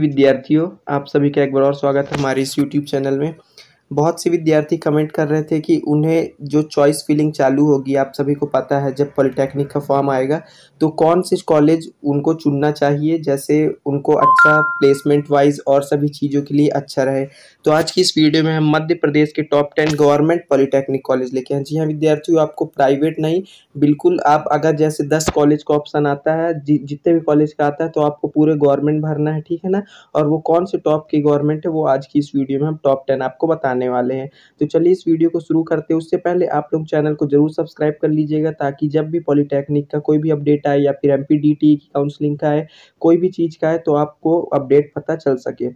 विद्यार्थियों आप सभी का एक बार और स्वागत है हमारे इस यूट्यूब चैनल में बहुत से विद्यार्थी कमेंट कर रहे थे कि उन्हें जो चॉइस फीलिंग चालू होगी आप सभी को पता है जब पॉलिटेक्निक का फॉर्म आएगा तो कौन से कॉलेज उनको चुनना चाहिए जैसे उनको अच्छा प्लेसमेंट वाइज और सभी चीज़ों के लिए अच्छा रहे तो आज की इस वीडियो में हम मध्य प्रदेश के top ten government polytechnic college लेके हैं जी हाँ विद्यार्थियों आपको प्राइवेट नहीं बिल्कुल आप अगर जैसे दस कॉलेज का ऑप्शन आता है जितने भी कॉलेज का आता है तो आपको पूरे गवर्नमेंट भरना है ठीक है ना और वो कौन से टॉप की गवर्नमेंट है वो आज की इस वीडियो में हम टॉप टेन आपको बताने आने वाले हैं तो चलिए इस वीडियो को शुरू करते हैं उससे पहले आप लोग चैनल को जरूर सब्सक्राइब कर लीजिएगा ताकि जब भी पॉलीटेक्निक का कोई भी अपडेट आए या फिर एम e की काउंसलिंग का है कोई भी चीज़ का है तो आपको अपडेट पता चल सके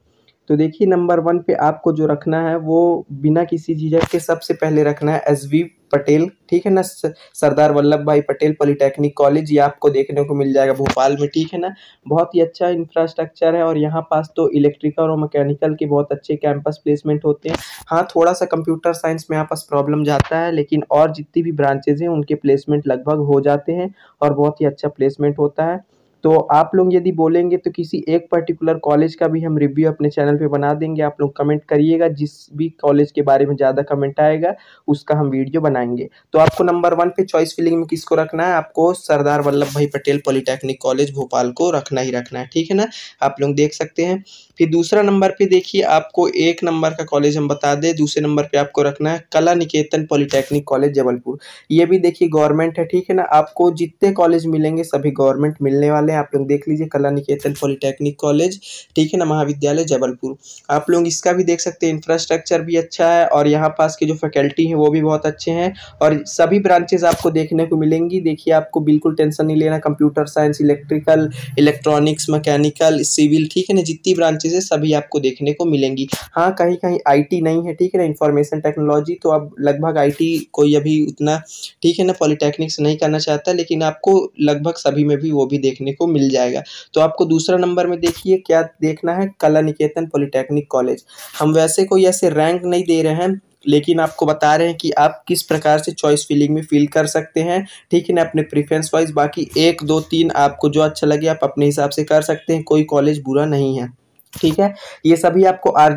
तो देखिए नंबर वन पे आपको जो रखना है वो बिना किसी झिझक के सबसे पहले रखना है एस वी पटेल ठीक है ना सरदार वल्लभ भाई पटेल पॉलिटेक्निक कॉलेज ये आपको देखने को मिल जाएगा भोपाल में ठीक है ना बहुत ही अच्छा इंफ्रास्ट्रक्चर है और यहाँ पास तो इलेक्ट्रिकल और मैकेनिकल के बहुत अच्छे कैंपस प्लेसमेंट होते हैं हाँ थोड़ा सा कंप्यूटर साइंस में यहाँ पास प्रॉब्लम जाता है लेकिन और जितनी भी ब्रांचेज हैं उनके प्लेसमेंट लगभग हो जाते हैं और बहुत ही अच्छा प्लेसमेंट होता है तो आप लोग यदि बोलेंगे तो किसी एक पर्टिकुलर कॉलेज का भी हम रिव्यू अपने चैनल पे बना देंगे आप लोग कमेंट करिएगा जिस भी कॉलेज के बारे में ज़्यादा कमेंट आएगा उसका हम वीडियो बनाएंगे तो आपको नंबर वन पे चॉइस फिलिंग में किसको रखना है आपको सरदार वल्लभ भाई पटेल पॉलीटेक्निक कॉलेज भोपाल को रखना ही रखना है ठीक है ना आप लोग देख सकते हैं फिर दूसरा नंबर पे देखिए आपको एक नंबर का कॉलेज हम बता दें दूसरे नंबर पे आपको रखना है कला निकेतन पॉलिटेक्निक कॉलेज जबलपुर ये भी देखिए गवर्नमेंट है ठीक है ना आपको जितने कॉलेज मिलेंगे सभी गवर्नमेंट मिलने वाले हैं आप लोग देख लीजिए कला निकेतन पॉलिटेक्निक कॉलेज ठीक है ना महाविद्यालय जबलपुर आप लोग इसका भी देख सकते हैं इंफ्रास्ट्रक्चर भी अच्छा है और यहाँ पास के जो फैकल्टी हैं वो भी बहुत अच्छे हैं और सभी ब्रांचेज आपको देखने को मिलेंगी देखिए आपको बिल्कुल टेंशन नहीं लेना computer science electrical electronics mechanical civil ठीक है ना जितनी ब्रांच चीज़ें सभी आपको देखने को मिलेंगी हाँ कहीं कहीं आईटी नहीं है ठीक है ना इन्फॉर्मेशन टेक्नोलॉजी तो अब लगभग आईटी कोई अभी उतना ठीक है ना पॉलीटेक्निक्स नहीं करना चाहता लेकिन आपको लगभग सभी में भी वो भी देखने को मिल जाएगा तो आपको दूसरा नंबर में देखिए क्या देखना है कला निकेतन पॉलीटेक्निक कॉलेज हम वैसे कोई ऐसे रैंक नहीं दे रहे हैं लेकिन आपको बता रहे हैं कि आप किस प्रकार से चॉइस फीलिंग में फील कर सकते हैं ठीक है ना अपने प्रिफ्रेंस वाइज बाकी एक दो तीन आपको जो अच्छा लगे आप अपने हिसाब से कर सकते हैं कोई कॉलेज बुरा नहीं है ठीक है ये सभी आपको आर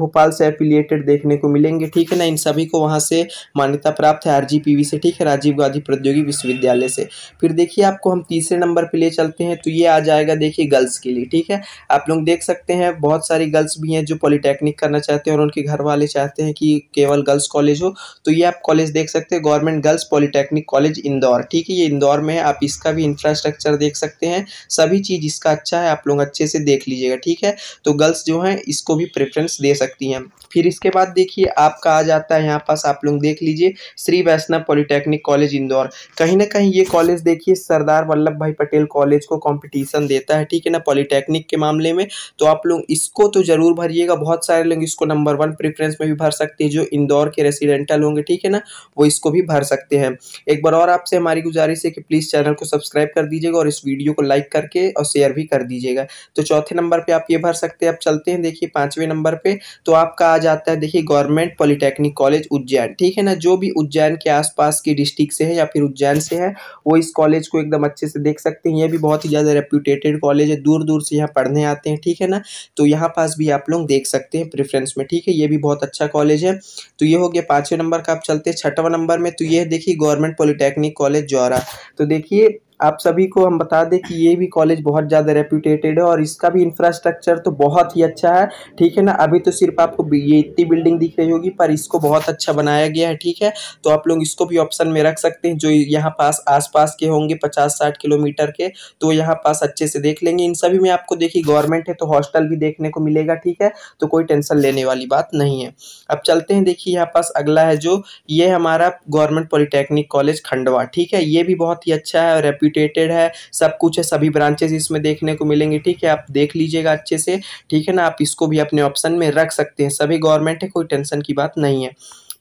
भोपाल से एफिलिएटेड देखने को मिलेंगे ठीक है ना इन सभी को वहाँ से मान्यता प्राप्त है आर से ठीक है राजीव गांधी प्रौद्योगिकी विश्वविद्यालय से फिर देखिए आपको हम तीसरे नंबर पर ले चलते हैं तो ये आ जाएगा देखिए गर्ल्स के लिए ठीक है आप लोग देख सकते हैं बहुत सारी गर्ल्स भी हैं जो पॉलीटेक्निक करना चाहते हैं और उनके घर वाले चाहते हैं कि केवल गर्ल्स कॉलेज हो तो ये आप कॉलेज देख सकते हैं government girls polytechnic college Indore ठीक है ये इंदौर में है आप इसका भी इंफ्रास्ट्रक्चर देख सकते हैं सभी चीज़ इसका अच्छा है आप लोग अच्छे से देख लीजिएगा ठीक है तो गर्ल्स जो हैं इसको भी प्रेफरेंस दे सकती हैं फिर इसके बाद देखिए आपका आ जाता है यहाँ पास आप लोग देख लीजिए श्री वैष्णव पॉलिटेक्निक कॉलेज इंदौर कहीं ना कहीं ये कॉलेज देखिए सरदार वल्लभ भाई पटेल कॉलेज को कॉम्पिटिशन देता है ठीक है ना पॉलिटेक्निक के मामले में तो आप लोग इसको तो ज़रूर भरिएगा बहुत सारे लोग इसको नंबर वन प्रेफरेंस में भी भर सकते हैं जो इंदौर के रेसिडेंटल होंगे ठीक है ना वो इसको भी भर सकते हैं एक बार और आपसे हमारी गुजारिश है कि प्लीज़ चैनल को सब्सक्राइब कर दीजिएगा और इस वीडियो को लाइक करके और शेयर भी कर दीजिएगा तो चौथे नंबर पर आप ये भर सकते सकते हैं अब चलते हैं देखिए पाँचवें नंबर पे तो आपका आ जाता है देखिए गवर्नमेंट पॉलिटेक्निक कॉलेज उज्जैन ठीक है ना जो भी उज्जैन के आसपास की डिस्ट्रिक्ट से है या फिर उज्जैन से है वो इस कॉलेज को एकदम अच्छे से देख सकते हैं ये भी बहुत ही ज़्यादा रेप्यूटेटेड कॉलेज है दूर दूर से यहाँ पढ़ने आते हैं ठीक है ना तो यहाँ पास भी आप लोग देख सकते हैं प्रेफरेंस में ठीक है ये भी बहुत अच्छा कॉलेज है तो ये हो गया पाँचवें नंबर का आप चलते हैं छठवा नंबर में तो ये देखिए गवर्नमेंट पॉलिटेक्निक कॉलेज जौरा तो देखिए आप सभी को हम बता दें कि ये भी कॉलेज बहुत ज़्यादा रेप्यूटेटेड है और इसका भी इंफ्रास्ट्रक्चर तो बहुत ही अच्छा है ठीक है ना अभी तो सिर्फ आपको ये इतनी बिल्डिंग दिख रही होगी पर इसको बहुत अच्छा बनाया गया है ठीक है तो आप लोग इसको भी ऑप्शन में रख सकते हैं जो यहाँ पास पास के होंगे पचास साठ किलोमीटर के तो यहाँ पास अच्छे से देख लेंगे इन सभी में आपको देखिए गवर्नमेंट है तो हॉस्टल भी देखने को मिलेगा ठीक है तो कोई टेंशन लेने वाली बात नहीं है अब चलते हैं देखिए यहाँ पास अगला है जो ये हमारा गवर्नमेंट पॉलिटेक्निक कॉलेज खंडवा ठीक है ये भी बहुत ही अच्छा है और रेप्यू एफिलिटेटेड है सब कुछ है सभी ब्रांचेज इसमें देखने को मिलेंगे ठीक है आप देख लीजिएगा अच्छे से ठीक है ना आप इसको भी अपने ऑप्शन में रख सकते हैं सभी गवर्नमेंट है कोई टेंशन की बात नहीं है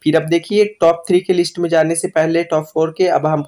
फिर अब देखिए टॉप थ्री के लिस्ट में जाने से पहले टॉप फोर के अब हम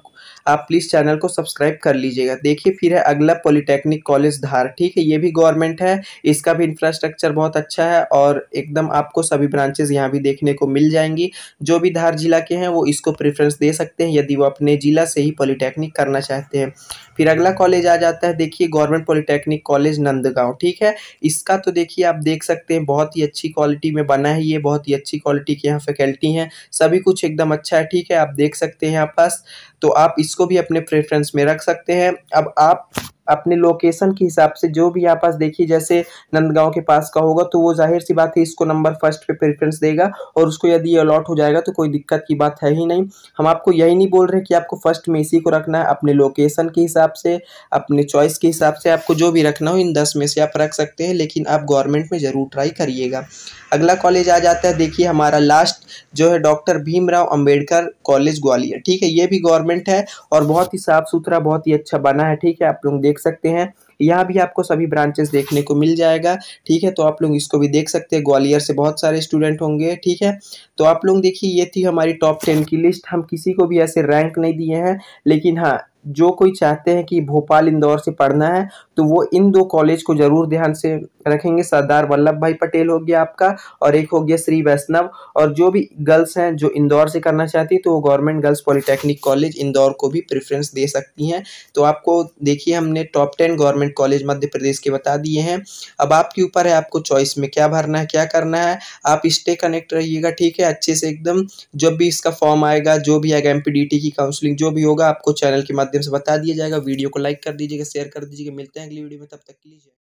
आप प्लीज़ चैनल को सब्सक्राइब कर लीजिएगा देखिए फिर है अगला पॉलिटेक्निक कॉलेज धार ठीक है ये भी गवर्नमेंट है इसका भी इंफ्रास्ट्रक्चर बहुत अच्छा है और एकदम आपको सभी ब्रांचेज यहाँ भी देखने को मिल जाएंगी जो भी धार जिला के हैं वो इसको प्रेफरेंस दे सकते हैं यदि वो अपने ज़िला से ही पॉलिटेक्निक करना चाहते हैं फिर अगला कॉलेज आ जाता है देखिए गवर्नमेंट पॉलिटेक्निक कॉलेज नंदगांव ठीक है इसका तो देखिए आप देख सकते हैं बहुत ही अच्छी क्वालिटी में बना है ये बहुत ही अच्छी क्वालिटी के यहाँ फैकल्टी हैं सभी कुछ एकदम अच्छा है ठीक है आप देख सकते हैं यहाँ पास तो आप इसको भी अपने प्रेफरेंस में रख सकते हैं अब आप अपने लोकेशन के हिसाब से जो भी यहाँ पास देखिए जैसे नंदगांव के पास का होगा तो वो जाहिर सी बात है इसको नंबर फर्स्ट पे प्रेफरेंस देगा और उसको यदि अलॉट हो जाएगा तो कोई दिक्कत की बात है ही नहीं हम आपको यही नहीं बोल रहे कि आपको फर्स्ट में इसी को रखना है अपने लोकेशन के हिसाब से अपने चॉइस के हिसाब से आपको जो भी रखना हो इन दस में से आप रख सकते हैं लेकिन आप गवर्नमेंट में ज़रूर ट्राई करिएगा अगला कॉलेज आ जाता है देखिए हमारा लास्ट जो है डॉक्टर भीमराव अम्बेडकर कॉलेज ग्वालियर ठीक है ये भी गवर्नमेंट है और बहुत ही साफ़ सुथरा बहुत ही अच्छा बना है ठीक है आप लोग देख देख सकते हैं यहाँ भी आपको सभी ब्रांचेस देखने को मिल जाएगा ठीक है तो आप लोग इसको भी देख सकते हैं ग्वालियर से बहुत सारे स्टूडेंट होंगे ठीक है तो आप लोग देखिए ये थी हमारी टॉप टेन की लिस्ट हम किसी को भी ऐसे रैंक नहीं दिए हैं लेकिन हाँ जो कोई चाहते हैं कि भोपाल इंदौर से पढ़ना है तो वो इन दो कॉलेज को ज़रूर ध्यान से रखेंगे सरदार वल्लभ भाई पटेल हो गया आपका और एक हो गया श्री वैष्णव और जो भी गर्ल्स हैं जो इंदौर से करना चाहती तो वो government girls polytechnic college Indore को भी प्रेफरेंस दे सकती हैं तो आपको देखिए हमने top ten government college Madhya Pradesh के बता दिए हैं अब आपके ऊपर है आपको चॉइस में क्या भरना है क्या करना है आप स्टे कनेक्ट रहिएगा ठीक है अच्छे से एकदम जब भी इसका फॉर्म आएगा जो भी आएगा एम की काउंसलिंग जो भी होगा आपको चैनल के माध्यम से बता दिया जाएगा वीडियो को लाइक कर दीजिएगा शेयर कर दीजिएगा मिलते हैं हैं अगली वीडियो में तब तक के लिए